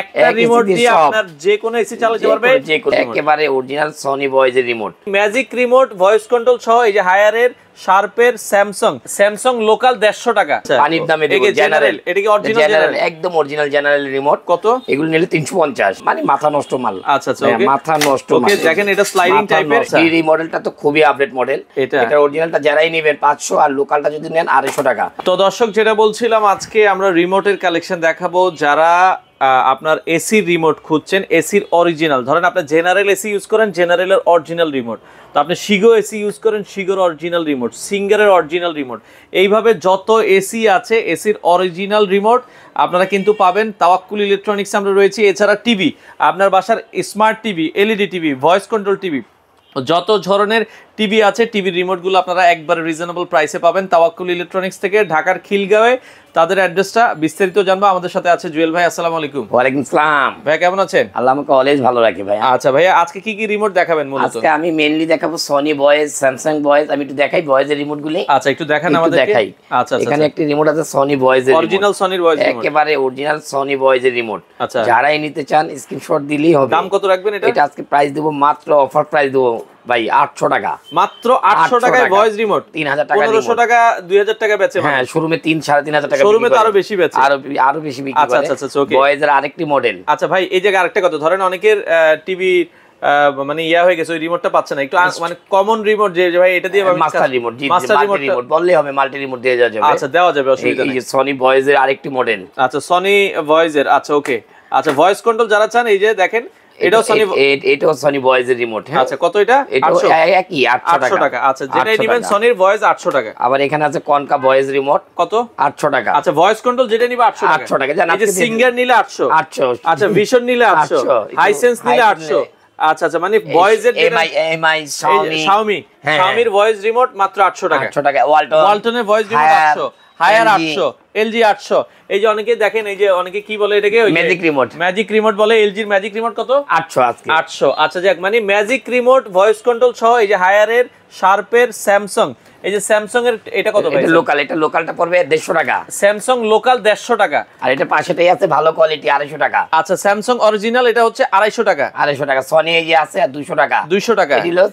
একটা রিমোট দিয়ে আপনার চালাতে একেবারে original Sony remote magic remote voice control শার্পের লোকাল টাকা জেনারেল আচ্ছা। একদম জেনারেল রিমোট কত মানে মাথা নষ্ট মাল আচ্ছা আচ্ছা মানে মাথা নষ্ট দেখেন এটা স্লাইডিং এই তো খুবই আপডেট মডেল এটা অরিজিনালটা যারাই নেবেন পাঁচশো আর লোকালটা যদি নেন আড়াইশো টাকা তো দর্শক যেটা বলছিলাম আজকে আমরা রিমোটের কালেকশন দেখাবো যারা আপনার এসির রিমোট খুঁজছেন এসির অরিজিনাল ধরেন আপনি জেনারেল এসি ইউজ করেন জেনারেলের অরিজিনাল রিমোট তো আপনি শিগো এসি ইউজ করেন শিগোর অরিজিনাল রিমোট সিঙ্গারের অরিজিনাল রিমোট এইভাবে যত এসি আছে এসির অরিজিনাল রিমোট আপনারা কিন্তু পাবেন তাওয়াক্কুল ইলেকট্রনিক্স আমরা রয়েছি এছাড়া টিভি আপনার বাসার smart TV LED TV voice control TV যত ধরনের টিভি আছে টিভির রিমোটগুলো আপনারা একবার রিজনেবল প্রাইসে পাবেন তাওয়াক্কুল ইলেকট্রনিক্স থেকে ঢাকার খিলগাঁওয়ে তাদের অ্যাড্রেসটা বিস্তারিত জানবো আমাদের সাথে আছে জুয়েল ভাই আসসালামু আলাইকুম ওয়ালাইকুম আসসালাম ভাই কেমন আছেন আল্লাহ আমাকে অলওয়েজ ভালো রাখি ভাই আচ্ছা ভাই আজকে কি কি রিমোট দেখাবেন মূলত আজকে আমি মেইনলি দেখাবো সনি বয়েজ স্যামসাং বয়েজ আমি একটু দেখাই বয়েজের রিমোট গুলো আচ্ছা একটু দেখান আমাদের দেখাই আচ্ছা, আচ্ছা এখানে আচ্ছা। একটি রিমোট আছে সনি এর অরিজিনাল সনির বয়েজ রিমোট একেবারে অরিজিনাল সনি এর রিমোট আচ্ছা যারাই নিতে চান স্ক্রিনশট দিলেই হবে দাম কত রাখবেন এটা এটা আজকে প্রাইস দেব মাত্র অফার প্রাইস দেব ভাই 800 টাকা মাত্র 800 টাকায় ভয়েস রিমোট 3000 টাকা 1500 টাকা 2000 টাকা বেচে হ্যাঁ শোরুমে 3 3500 টাকা শোরুমে তো আরো বেশি বেচে আরো আরো বেশি বিক্রি আচ্ছা, করে আচ্ছা আচ্ছা ওকে আরেকটি মডেল আচ্ছা ভাই এই আরেকটা কথা ধরেন অনেকের টিভি মানে ইয়া হয়ে গেছে ওই রিমোটটা পাচ্ছে না একটু মানে কমন রিমোট যে ভাই এটা দিয়ে মাস্টার হ্যাঁ, রিমোট জি মাস্টার রিমোট বললেই হবে মাল্টি রিমোট দিয়ে যাবে আচ্ছা দেওয়া যাবে অসুবিধা নেই সনি এর আরেকটি মডেল আচ্ছা সনি এর আচ্ছা ওকে আচ্ছা ভয়েস কন্ট্রোল যারা চান এই যে দেখেন এটাও সনি হ্যাঁ? আচ্ছা, কত এটা একই টাকা আচ্ছা যেটাই নেবেন সনির ভয়েস 800 টাকা আবার এখানে আছে কনকা ভয়েস রিমোট কত 800 টাকা আচ্ছা ভয়েস কন্ট্রোল যেটা নিবে 800 টাকা টাকা জানেন আপনি সিঙ্গার নিলে 800 800 আচ্ছা ভিশন নিলে 800 হাইসেন্স নিলে 800 আচ্ছা আচ্ছা মানে ভয়েস এর এমআই এমআই শাওমি শাওমি শাওমির ভয়েস রিমোট মাত্র আটশো টাকা 800 টাকা ওয়ালটনের ভয়েস রিমোট হায়ার 800 এলজি আটশো এই যে অনেকে দেখেন এই যে অনেকে কি বলে এটাকে ম্যাজিক রিমোট ম্যাজিক রিমোট বলে এলজির ম্যাজিক রিমোট কত আটশো আজকে 800 আচ্ছা যাক মানে ম্যাজিক রিমোট ভয়েস কন্ট্রোল সহ এই যে হায়ারের শার্পের স্যামসং এই যে স্যামসং এর এটা কত ভাই লোকাল এটা লোকালটা পড়বে 150 টাকা স্যামসং লোকাল 150 টাকা আর এটা পাশেতেই আছে ভালো কোয়ালিটি 250 টাকা আচ্ছা স্যামসং অরিজিনাল এটা হচ্ছে 250 টাকা 250 টাকা সনি এই যে আছে 200 টাকা 200 টাকা এটি হলো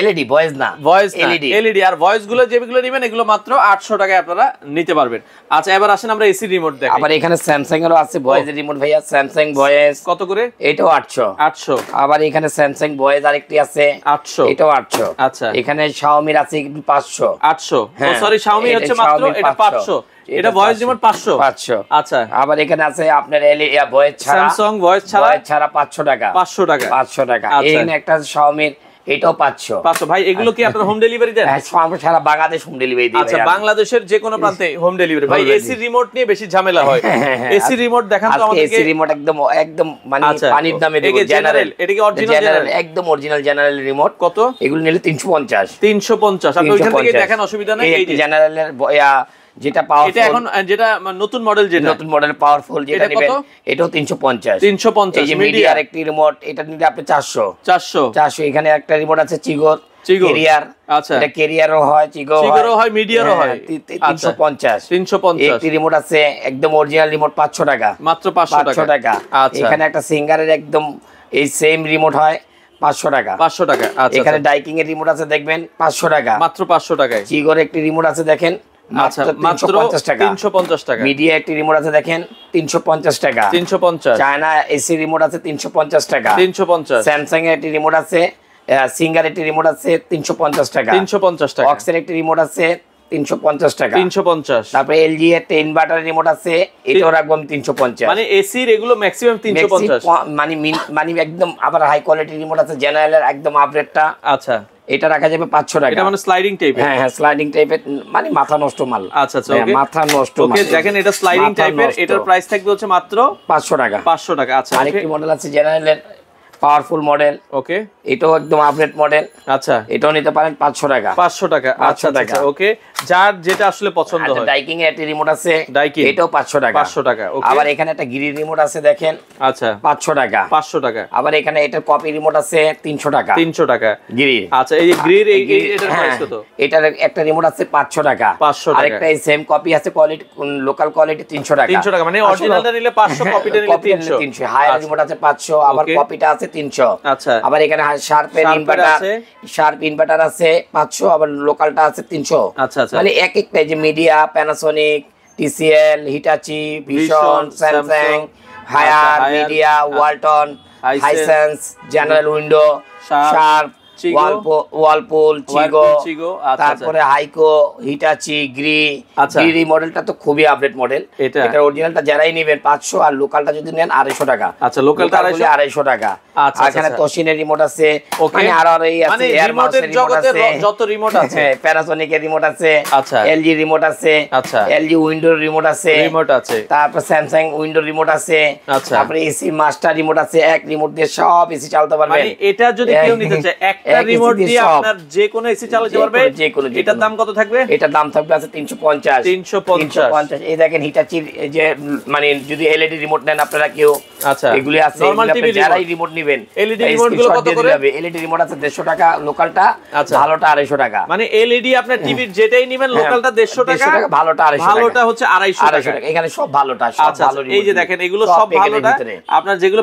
এলইডি ভয়েস e না ভয়েস এলইডি এলইডি আর ভয়েস গুলো যেগুলো নেবেন এগুলো মাত্র 800 টাকায় আপনারা নিতে পারবেন আচ্ছা আচ্ছা এবার আসেন আমরা এসি রিমোট দেখি আবার এখানে স্যামসাং এরও আছে ভয়েস রিমোট ভাইয়া স্যামসাং ভয়েস কত করে এটাও 800 800 আবার এখানে স্যামসাং ভয়েস আরেকটি আছে 800 এটাও 800 আচ্ছা এখানে শাওমির আছে 500 800 ও সরি হ্যাঁ, শাওমি হচ্ছে মাত্র এটা 500 এটা ভয়েস রিমোট 500 500 আচ্ছা আবার এখানে আছে আপনার ভয়েস e, ছাড়া স্যামসাং ভয়েস ছাড়া ভয়েস ছাড়া 500 টাকা 500 টাকা 500 টাকা আচ্ছা। এখানে একটা শাওমির এটাও পাচ্ছ পাচ্ছ ভাই এগুলো কি আপনারা হোম ডেলিভারি দেন আমরা হ্যাঁ, সারা বাংলাদেশ হোম ডেলিভারি দিই আচ্ছা বাংলাদেশের যে কোনো প্রান্তে হোম ডেলিভারি ভাই এসি রিমোট নিয়ে বেশি ঝামেলা হয় এসি হ্যাঁ, রিমোট হ্যাঁ, দেখান তো আমাদেরকে এসি রিমোট একদম একদম মানে আচ্ছা। পানির দামে দেব জেনারেল এটা কি অরিজিনাল জেনারেল একদম অরিজিনাল জেনারেল রিমোট কত এগুলো নিলে 350 350 আপনি ওইখান থেকে দেখেন অসুবিধা নাই এই জেনারেলের যেটা পাওয়া এখন মানে যেটা নতুন মডেল যেটা নতুন মডেল পাওয়ারফুল যেটা নেবেন এটাও 350 350 এই যে মিডিয়ার একটি রিমোট এটা নিলে আপনি 400 400 400 এখানে একটা রিমোট আছে চিগর আচ্ছা। হ্যাঁ, আচ্ছা। একদম অরিজিনাল রিমোট পাঁচশো টাকা মাত্র পাঁচশো টাকা আচ্ছা। এখানে একটা এর একদম এই সেম রিমোট হয় পাঁচশো টাকা পাঁচশো টাকা এখানে ডাইকিং এর রিমোট আছে দেখবেন পাঁচশো টাকা মাত্র পাঁচশো টাকা চিগোর একটি রিমোট আছে দেখেন আচ্ছা, মাত্র 350 টাকা মিডিয়া একটি রিমোট আছে দেখেন 350 টাকা 350 চায়না এসি রিমোট আছে 350 টাকা 350 স্যামসাং এর একটি রিমোট আছে সিঙ্গার একটি রিমোট আছে 350 টাকা 350 টাকা অক্সের একটি রিমোট আছে তিনশো পঞ্চাশ টাকা তিনশো পঞ্চাশ তারপরে ইনভার্টার রিমোট আছে এটাও তিনশো পঞ্চাশ মানে এসির হাই কোয়ালিটি রিমোট আছে জেনারেলের একদম আপডেটটা আচ্ছা এটা রাখা যাবে পাঁচশো টাকা মানে স্লাইডিং টাইপ হ্যাঁ হ্যাঁ স্লাইডিং টাইপের মানে মাথা নষ্ট মাল আচ্ছা আচ্ছা হ্যাঁ, মাথা নষ্ট দেখেন এটা স্লাইডিং টাইপের এটার প্রাইস থাকবে হচ্ছে মাত্র পাঁচশো টাকা পাঁচশো টাকা আচ্ছা আরেকটি মডেল আছে জেনারেলের পাওয়ারফুল মডেল ওকে এটাও একদম আপডেট মডেল আচ্ছা এটাও নিতে পারেন 500 টাকা 500 আচ্ছা, টাকা আচ্ছা টাকা ওকে যার যেটা আসলে পছন্দ আচ্ছা, হয় ডাইকিং এর একটা রিমোট আছে ডাইকিং এটাও 500 টাকা 500 টাকা ওকে আবার এখানে একটা গিরি রিমোট আছে দেখেন আচ্ছা 500 টাকা 500 টাকা আবার এখানে এটা কপি রিমোট আছে 300 টাকা 300 টাকা গিরি আচ্ছা এই যে গ্রির এই এটার প্রাইস হ্যাঁ। কত এটার একটা রিমোট আছে 500 টাকা 500 টাকা আরেকটা এই সেম কপি আছে কোয়ালিটি লোকাল কোয়ালিটি 300 টাকা 300 টাকা মানে অরিজিনালটা নিলে 500 কপিটা হ্যাঁ, নিলে 300 হাই রিমোট আছে 500 আবার কপিটা আছে তিনশো আচ্ছা। আবার এখানে TCL Hitachi Walton general window তারপরে হাইকো হিটাচি গ্রি গ্রি মডেলটা তো খুবই আপডেট মডেল এটা অরিজিনালটা যারাই নেবেন পাঁচশো আর লোকালটা যদি নেন আড়াইশো টাকা আচ্ছা লোকালটা আড়াইশো টাকা আচ্ছা, আচ্ছা, এখানে আচ্ছা। রিমোট আছে তারপর মাস্টার দিয়ে সব এসি চালাতে পারবেন মানে এটা যদি হ্যাঁ, কোনো এসি চালাতে পারবে যে কোনো দাম কত থাকবে এটার দাম থাকবে আছে 350 350 350 এই দেখেন হিটাচির যে মানে যদি এলইডি রিমোট e নেন আপনারা কেউ আচ্ছা এগুলি আছে যারাই রিমোট নেবেন এলইডি রিমোট গুলো কত করে এলইডি রিমোট আছে 150 টাকা লোকালটা আচ্ছা। ভালোটা 250 টাকা মানে এলইডি আপনার টিভির হ্যাঁ। যেটাই নেবেন লোকালটা হ্যাঁ, 150 টাকা ভালোটা 250 টাকা ভালোটা হচ্ছে 250 টাকা এখানে সব ভালোটা আচ্ছা, আচ্ছা, ভালো এই যে দেখেন এগুলো সব ভালোটা আপনার যেগুলো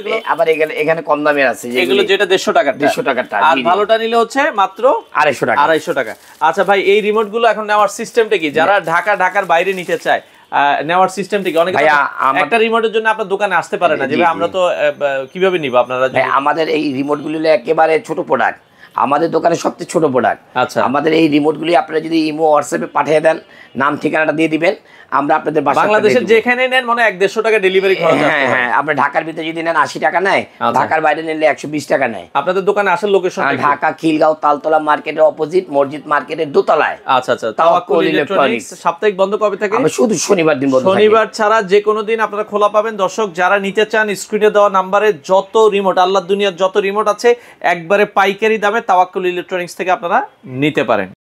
এগুলো আবার এখানে এখানে কম দামের আছে এগুলো যেটা 150 টাকা 150 টাকাটা আর ভালোটা নিলে হচ্ছে মাত্র 250 টাকা 250 টাকা আচ্ছা ভাই এই রিমোট গুলো এখন নেওয়ার সিস্টেমটা কি যারা ঢাকা ঢাকার বাইরে নিতে চায় নেওয়ার সিস্টেমটা কি অনেকে একটা রিমোটের জন্য আপনার দোকানে আসতে পারে না যে আমরা তো কিভাবে নিব আপনারা আমাদের এই রিমোটগুলো একেবারে ছোট প্রোডাক্ট আমাদের দোকানে সবচেয়ে ছোট প্রোডাক্ট আচ্ছা আমাদের এই রিমোটগুলি আপনারা যদি ইমো হোয়াটসঅ্যাপে পাঠিয়ে দেন নাম ঠিকানাটা দিয়ে দিবেন আমরা আপনাদের বাংলাদেশের যেখানে নেন মনে এক দেড়শো টাকা ডেলিভারি হ্যাঁ হ্যাঁ আপনি ঢাকার ভিতরে যদি নেন আশি টাকা নেয় আচ্ছা। ঢাকার বাইরে নিলে একশো বিশ টাকা নেয় আপনাদের দোকানে আসার লোকেশন ঢাকা খিলগাঁও তালতলা মার্কেটের অপোজিট মসজিদ মার্কেটের দোতলায় আচ্ছা আচ্ছা তাওয়াক্কুল ইলেকট্রনিক্স সাপ্তাহিক বন্ধ কবে থাকে আমরা শুধু শনিবার দিন বন্ধ শনিবার ছাড়া যে কোনো দিন আপনারা খোলা পাবেন দর্শক যারা নিতে চান স্ক্রিনে দেওয়া নাম্বারে যত রিমোট আল্লাহ দুনিয়ার যত রিমোট আছে একবারে পাইকারি দামে তাওয়াক্কুল ইলেকট্রনিক্স থেকে আপনারা নিতে পারেন